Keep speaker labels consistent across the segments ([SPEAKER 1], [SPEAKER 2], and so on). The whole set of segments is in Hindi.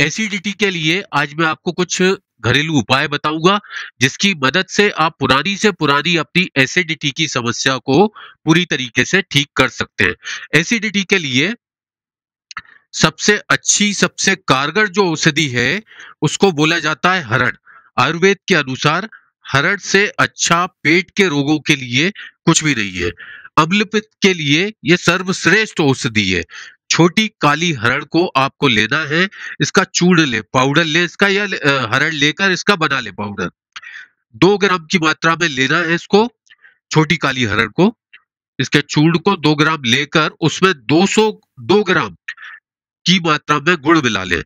[SPEAKER 1] एसिडिटी के लिए आज मैं आपको कुछ घरेलू उपाय बताऊंगा जिसकी मदद से आप पुरानी से पुरानी अपनी एसिडिटी की समस्या को पूरी तरीके से ठीक कर सकते हैं एसिडिटी के लिए सबसे अच्छी सबसे कारगर जो औषधि है उसको बोला जाता है हरण आयुर्वेद के अनुसार हरण से अच्छा पेट के रोगों के लिए कुछ भी नहीं है अम्लपित के लिए यह सर्वश्रेष्ठ औषधि है छोटी काली हरण को आपको लेना है इसका चूड़ ले पाउडर ले इसका या हरण लेकर इसका बना ले पाउडर दो ग्राम की मात्रा में लेना है इसको छोटी काली हरण को इसके चूड़ को दो ग्राम लेकर उसमें 200 दो ग्राम की मात्रा में गुड़ मिला ले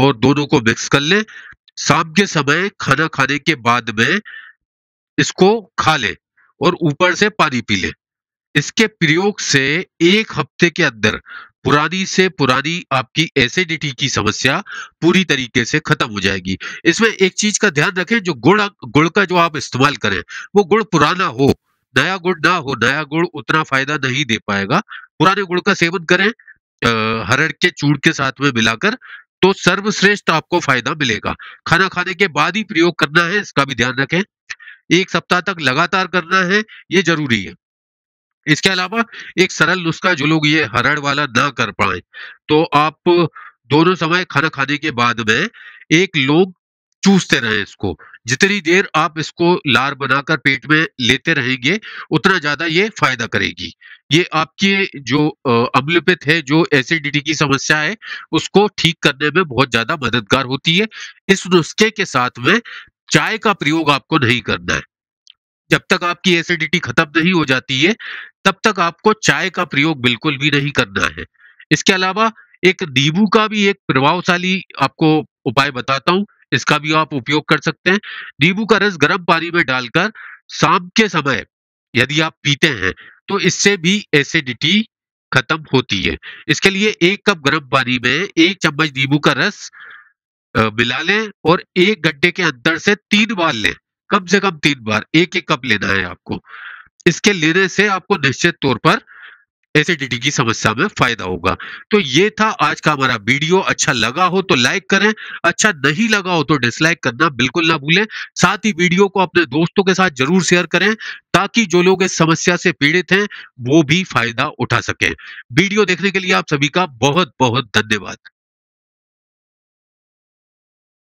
[SPEAKER 1] और दोनों को मिक्स कर ले शाम के समय खाना खाने के बाद में इसको खा ले और ऊपर से पानी पी लें इसके प्रयोग से एक हफ्ते के अंदर पुरानी से पुरानी आपकी एसिडिटी की समस्या पूरी तरीके से खत्म हो जाएगी इसमें एक चीज का ध्यान रखें जो गुड़ गुड़ का जो आप इस्तेमाल करें वो गुड़ पुराना हो नया गुड़ ना हो नया गुड़ उतना फायदा नहीं दे पाएगा पुराने गुड़ का सेवन करें हरड़ के चूड़ के साथ में मिलाकर तो सर्वश्रेष्ठ आपको फायदा मिलेगा खाना खाने के बाद ही प्रयोग करना है इसका भी ध्यान रखें एक सप्ताह तक लगातार करना है ये जरूरी है इसके अलावा एक सरल नुस्खा जो लोग ये हरड़ वाला ना कर पाए तो आप दोनों समय खाना खाने के बाद में एक लोग चूसते रहे इसको जितनी देर आप इसको लार बनाकर पेट में लेते रहेंगे उतना ज्यादा ये फायदा करेगी ये आपके जो अम्लपित है जो एसिडिटी की समस्या है उसको ठीक करने में बहुत ज्यादा मददगार होती है इस नुस्खे के साथ में चाय का प्रयोग आपको नहीं करना है जब तक आपकी एसिडिटी खत्म नहीं हो जाती है तब तक आपको चाय का प्रयोग बिल्कुल भी नहीं करना है इसके अलावा एक नींबू का भी एक प्रभावशाली आपको उपाय बताता हूं इसका भी आप उपयोग कर सकते हैं नींबू का रस गर्म पानी में डालकर शाम के समय यदि आप पीते हैं तो इससे भी एसिडिटी खत्म होती है इसके लिए एक कप गर्म पानी में एक चम्मच नींबू का रस मिला लें और एक घंटे के अंदर से तीन बार लें कम से कम तीन बार एक एक कप लेना है आपको इसके लेने से आपको निश्चित तौर पर एसिडिटी की समस्या में फायदा होगा तो ये था आज का हमारा वीडियो अच्छा लगा हो तो लाइक करें अच्छा नहीं लगा हो तो डिसलाइक करना बिल्कुल ना भूलें साथ ही वीडियो को अपने दोस्तों के साथ जरूर शेयर करें ताकि जो लोग इस समस्या से पीड़ित हैं वो भी फायदा उठा सकें वीडियो देखने के लिए आप सभी का बहुत बहुत धन्यवाद